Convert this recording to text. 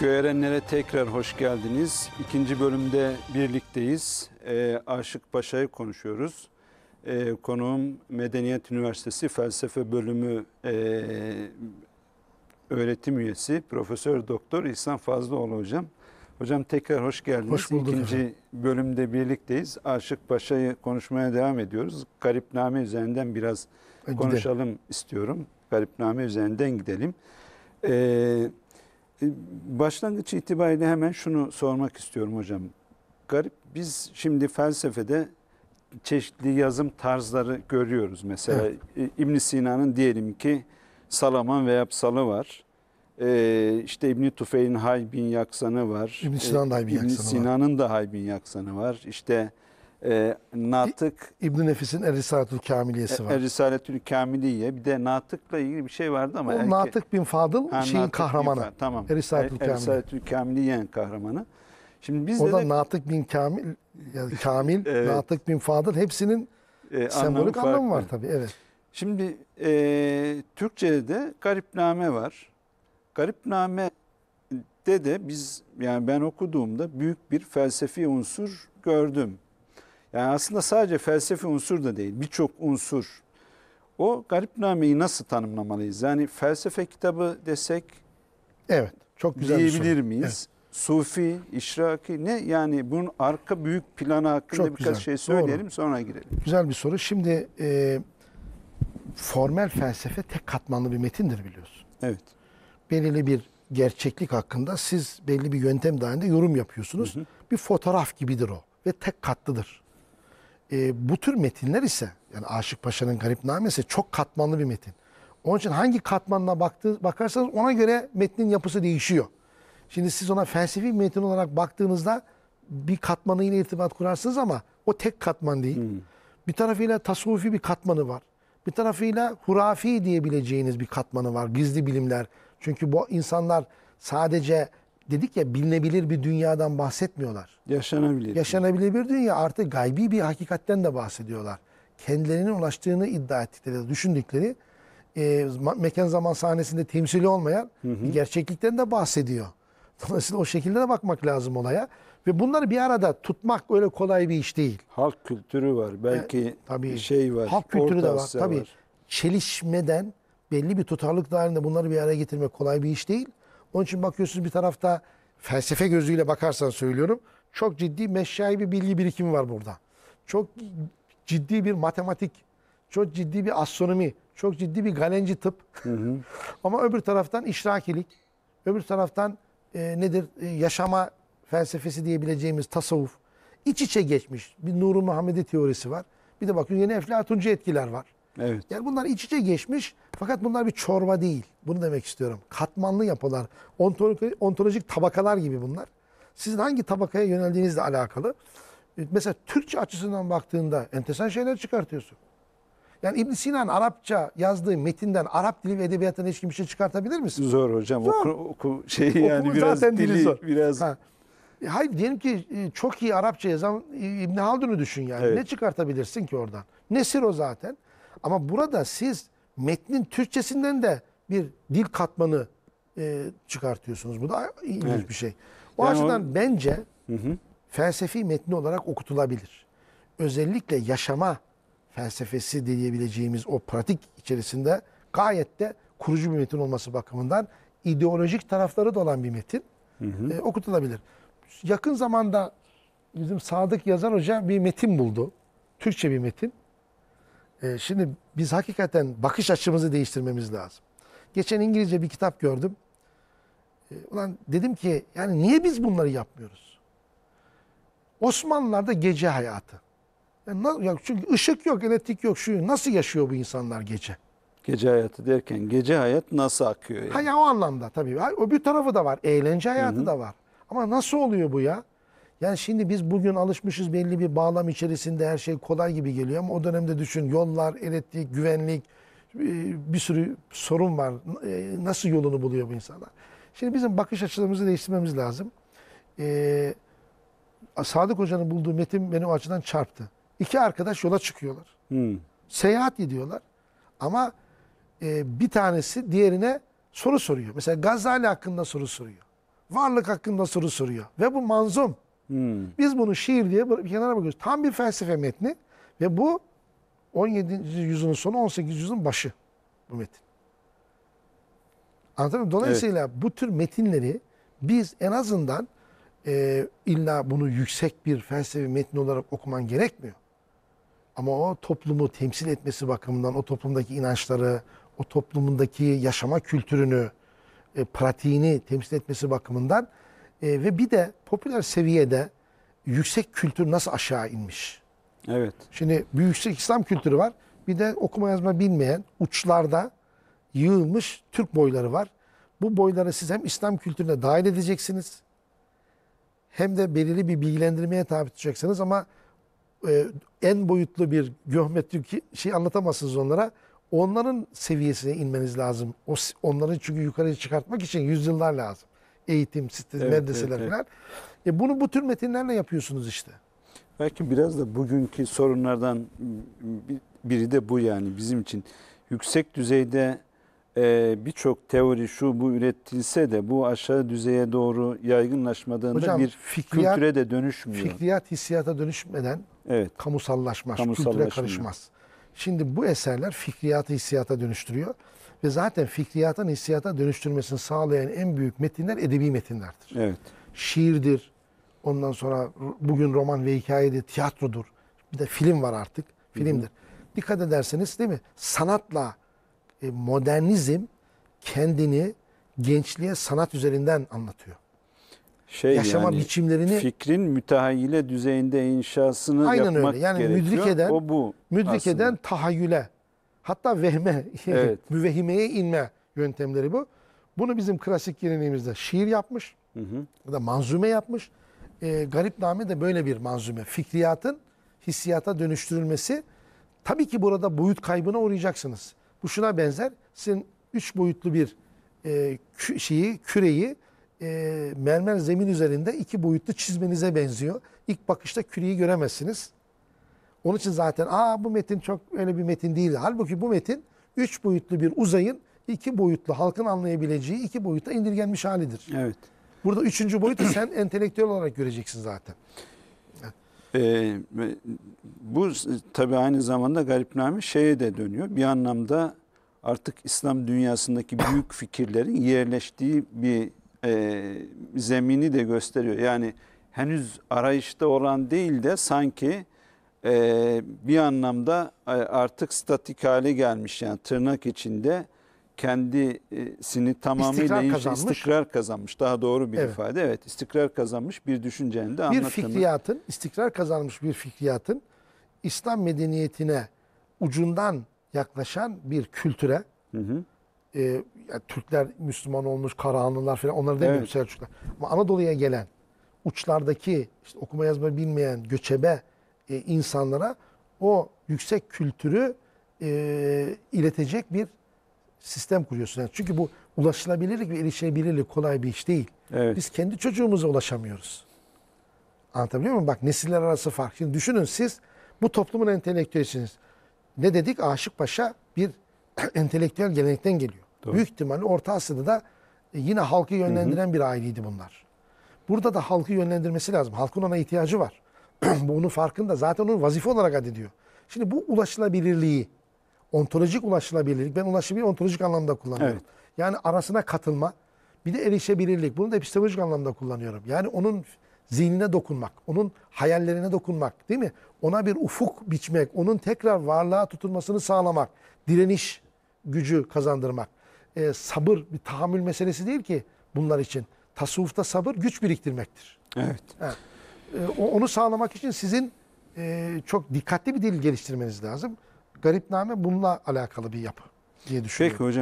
Göğerenlere tekrar hoş geldiniz. İkinci bölümde birlikteyiz. E, Aşık Paşa'yı konuşuyoruz. E, konuğum Medeniyet Üniversitesi Felsefe Bölümü e, öğretim üyesi Profesör Doktor İhsan Fazlıoğlu Hocam. Hocam tekrar hoş geldiniz. Hoş bulduk İkinci efendim. bölümde birlikteyiz. Aşık Paşa'yı konuşmaya devam ediyoruz. Garipname üzerinden biraz e, konuşalım istiyorum. Garipname üzerinden gidelim. Eee Başlangıç itibariyle hemen şunu sormak istiyorum hocam. Garip biz şimdi felsefede çeşitli yazım tarzları görüyoruz. Mesela evet. ibn Sina'nın diyelim ki Salaman ve Yapsalı var. Ee, işte İbn-i Tufeil'in Haybin Yaksanı var. İbn Sina'nın da ee, Haybin Yaksanı Yaksanı var. İşte e, Natık İbn Nefis'in Erisaletül Kamiliyesi var. E, Erisaletül Kamiliye. Bir de Natık'la ilgili bir şey vardı ama o erke... Natık bin Fadıl ha, şeyin Natık kahramanı. Bin, tamam. Erisaletül e, Risaletül Kamiliye. Er Kamiliye'nin kahramanı. Şimdi biz Orada de, Natık bin Kamil yani Kamil, evet. Natık bin Fadıl hepsinin e, sembolik anlamı, anlamı var tabii. Evet. Şimdi e, Türkçe'de de garipname var. Garipname de de biz yani ben okuduğumda büyük bir felsefi unsur gördüm. Yani aslında sadece felsefi unsur da değil birçok unsur. O garipnameyi nasıl tanımlamalıyız? Yani felsefe kitabı desek evet çok güzel diyebilir soru. miyiz? Evet. Sufi, işraki ne yani bunun arka büyük planı hakkında Çok birkaç güzel. şey söyleyelim Doğru. sonra girelim. Güzel bir soru. Şimdi e, formel felsefe tek katmanlı bir metindir biliyorsun. Evet. Belirli bir gerçeklik hakkında siz belli bir yöntem dahilinde yorum yapıyorsunuz. Hı hı. Bir fotoğraf gibidir o ve tek katlıdır. E, bu tür metinler ise yani Aşık Paşa'nın garip namesi çok katmanlı bir metin. Onun için hangi katmanına baktığı, bakarsanız ona göre metnin yapısı değişiyor. Şimdi siz ona felsefi metin olarak baktığınızda bir katmanıyla irtibat kurarsınız ama o tek katman değil. Hmm. Bir tarafıyla tasavvufi bir katmanı var. Bir tarafıyla hurafi diyebileceğiniz bir katmanı var. Gizli bilimler. Çünkü bu insanlar sadece dedik ya bilinebilir bir dünyadan bahsetmiyorlar. Yaşanabilir. Yaşanabilir bir dünya artık gaybi bir hakikatten de bahsediyorlar. Kendilerinin ulaştığını iddia ettikleri, düşündükleri e, mekan zaman sahnesinde temsili olmayan hı hı. bir gerçeklikten de bahsediyor. Dolayısıyla o şekilde de bakmak lazım olaya. Ve bunları bir arada tutmak öyle kolay bir iş değil. Halk kültürü var. Belki e, tabii, bir şey var. Halk kültürü de var. Tabii. Var. Çelişmeden belli bir tutarlık dahilinde bunları bir araya getirmek kolay bir iş değil. Onun için bakıyorsunuz bir tarafta felsefe gözüyle bakarsan söylüyorum. Çok ciddi meşyai bir bilgi birikimi var burada. Çok ciddi bir matematik, çok ciddi bir astronomi, çok ciddi bir galenci tıp. Hı hı. Ama öbür taraftan işrakilik, öbür taraftan e, nedir e, yaşama felsefesi diyebileceğimiz tasavvuf. İç içe geçmiş bir Nuri Muhammedi teorisi var. Bir de bakın yeni Eflatuncu etkiler var. Evet. Yani bunlar iç içe geçmiş fakat bunlar bir çorba değil. Bunu demek istiyorum. Katmanlı yapılar, ontolojik, tabakalar gibi bunlar. Sizin hangi tabakaya yöneldiğinizle alakalı. E, mesela Türkçe açısından baktığında entesan şeyler çıkartıyorsun. Yani İbn Sina'nın Arapça yazdığı metinden Arap dili ve edebiyatından hiç kimse çıkartabilir misin? Zor hocam. Zor. Oku, oku, şey yani Okulu biraz zaten dili, dili zor. biraz... Ha. E, hayır diyelim ki e, çok iyi Arapça yazan İbn Haldun'u düşün yani. Evet. Ne çıkartabilirsin ki oradan? Nesir o zaten. Ama burada siz metnin Türkçesinden de bir dil katmanı e, çıkartıyorsunuz. Bu da ilginç evet. bir şey. O yani açıdan o... bence hı hı. felsefi metni olarak okutulabilir. Özellikle yaşama felsefesi diyebileceğimiz o pratik içerisinde gayet de kurucu bir metin olması bakımından ideolojik tarafları da olan bir metin hı hı. E, okutulabilir. Yakın zamanda bizim Sadık Yazar Hoca bir metin buldu. Türkçe bir metin. E, şimdi biz hakikaten bakış açımızı değiştirmemiz lazım. Geçen İngilizce bir kitap gördüm. E, ulan dedim ki yani niye biz bunları yapmıyoruz? Osmanlılar'da gece hayatı. Yani, çünkü ışık yok, elektrik yok, şu nasıl yaşıyor bu insanlar gece? Gece hayatı derken gece hayat nasıl akıyor? Yani? Ha ya o anlamda tabii. O bir tarafı da var. Eğlence hayatı Hı -hı. da var. Ama nasıl oluyor bu ya? Yani şimdi biz bugün alışmışız belli bir bağlam içerisinde her şey kolay gibi geliyor ama o dönemde düşün yollar, elektrik, güvenlik e, bir sürü sorun var. E, nasıl yolunu buluyor bu insanlar? Şimdi bizim bakış açılarımızı değiştirmemiz lazım. E, Sadık Hoca'nın bulduğu metin benim açıdan çarptı. İki arkadaş yola çıkıyorlar. Hmm. Seyahat ediyorlar Ama bir tanesi diğerine soru soruyor. Mesela Gazali hakkında soru soruyor. Varlık hakkında soru soruyor. Ve bu manzum. Hmm. Biz bunu şiir diye bir kenara bakıyoruz. Tam bir felsefe metni ve bu 17. yüzyılın sonu 18. yüzyılın başı bu metin. Anladın mı? Dolayısıyla evet. bu tür metinleri biz en azından e, illa bunu yüksek bir felsefe metni olarak okuman gerekmiyor. Ama o toplumu temsil etmesi bakımından o toplumdaki inançları, o toplumundaki yaşama kültürünü, e, pratiğini temsil etmesi bakımından e, ve bir de popüler seviyede yüksek kültür nasıl aşağı inmiş? Evet. Şimdi bir yüksek İslam kültürü var. Bir de okuma yazma bilmeyen uçlarda yığılmış Türk boyları var. Bu boyları siz hem İslam kültürüne dahil edeceksiniz hem de belirli bir bilgilendirmeye tabi tutacaksınız ama e, en boyutlu bir göhmetli şey anlatamazsınız onlara. Onların seviyesine inmeniz lazım. O, onları çünkü yukarıya çıkartmak için yüzyıllar lazım eğitim sitesi, evet, medreseler evet, evet. falan. E bunu bu tür metinlerle yapıyorsunuz işte. Belki biraz da bugünkü sorunlardan biri de bu yani bizim için. Yüksek düzeyde e, birçok teori şu bu üretilse de bu aşağı düzeye doğru yaygınlaşmadığında Hocam, bir fikriyat, kültüre de dönüşmüyor. Fikriyat hissiyata dönüşmeden evet. kamusallaşmaz, kamusallaşmıyor. kültüre karışmaz. Şimdi bu eserler fikriyatı hissiyata dönüştürüyor ve zaten fikriyattan hissiyata dönüştürmesini sağlayan en büyük metinler edebi metinlerdir. Evet. Şiirdir, ondan sonra bugün roman ve hikayedir, tiyatrodur. Bir de film var artık, filmdir. Hı hı. Dikkat ederseniz değil mi? Sanatla e, modernizm kendini gençliğe sanat üzerinden anlatıyor. Şey Yaşama yani, biçimlerini fikrin müteahhile düzeyinde inşasını Aynen yapmak öyle. Yani gerekiyor. Müdrikeden, o bu. Müdrikeden aslında. tahayyüle, Hatta vehme, evet. müvehimeye inme yöntemleri bu. Bunu bizim klasik geleneğimizde şiir yapmış hı hı. ya da manzume yapmış. E, Garipname de böyle bir manzume. Fikriyatın hissiyata dönüştürülmesi. Tabii ki burada boyut kaybına uğrayacaksınız. Bu şuna benzer. Sizin üç boyutlu bir e, kü şeyi, küreyi e, mermer zemin üzerinde iki boyutlu çizmenize benziyor. İlk bakışta küreyi göremezsiniz. Onun için zaten aa bu metin çok öyle bir metin değil. Halbuki bu metin üç boyutlu bir uzayın iki boyutlu halkın anlayabileceği iki boyuta indirgenmiş halidir. Evet. Burada üçüncü boyutu sen entelektüel olarak göreceksin zaten. Ee, bu tabi aynı zamanda garipname şeye de dönüyor. Bir anlamda artık İslam dünyasındaki büyük fikirlerin yerleştiği bir e, zemini de gösteriyor. Yani henüz arayışta olan değil de sanki e, bir anlamda e, artık statik hale gelmiş yani tırnak içinde kendisini tamamıyla istikrar kazanmış. istikrar kazanmış. Daha doğru bir evet. ifade. Evet istikrar kazanmış bir düşüncenin de anlatımı. Bir fikriyatın, istikrar kazanmış bir fikriyatın İslam medeniyetine ucundan yaklaşan bir kültüre hı hı. E, yani Türkler Müslüman olmuş, Karahanlılar falan onları demiyorum evet. Selçuklar. Ama Anadolu'ya gelen uçlardaki işte okuma yazma bilmeyen göçebe e, insanlara o yüksek kültürü e, iletecek bir sistem kuruyorsun. Yani çünkü bu ulaşılabilirlik ve erişilebilirlik kolay bir iş değil. Evet. Biz kendi çocuğumuza ulaşamıyoruz. Anlatabiliyor muyum? Bak nesiller arası fark. Şimdi düşünün siz bu toplumun entelektüelisiniz. Ne dedik? Aşık Paşa bir entelektüel gelenekten geliyor. Doğru. Büyük ihtimalle Orta Asya'da da e, yine halkı yönlendiren hı hı. bir aileydi bunlar. Burada da halkı yönlendirmesi lazım. Halkın ona ihtiyacı var. bunun farkında. Zaten onu vazife olarak addediyor. Şimdi bu ulaşılabilirliği, ontolojik ulaşılabilirlik, ben ulaşılabilir ontolojik anlamda kullanıyorum. Evet. Yani arasına katılma, bir de erişebilirlik. Bunu da epistemolojik anlamda kullanıyorum. Yani onun zihnine dokunmak, onun hayallerine dokunmak değil mi? Ona bir ufuk biçmek, onun tekrar varlığa tutunmasını sağlamak, direniş gücü kazandırmak. E, sabır bir tahammül meselesi değil ki bunlar için. Tasavvufta sabır güç biriktirmektir. Evet. evet. Ee, onu sağlamak için sizin e, çok dikkatli bir dil geliştirmeniz lazım. Garipname bununla alakalı bir yapı diye düşünüyorum. Peki hocam.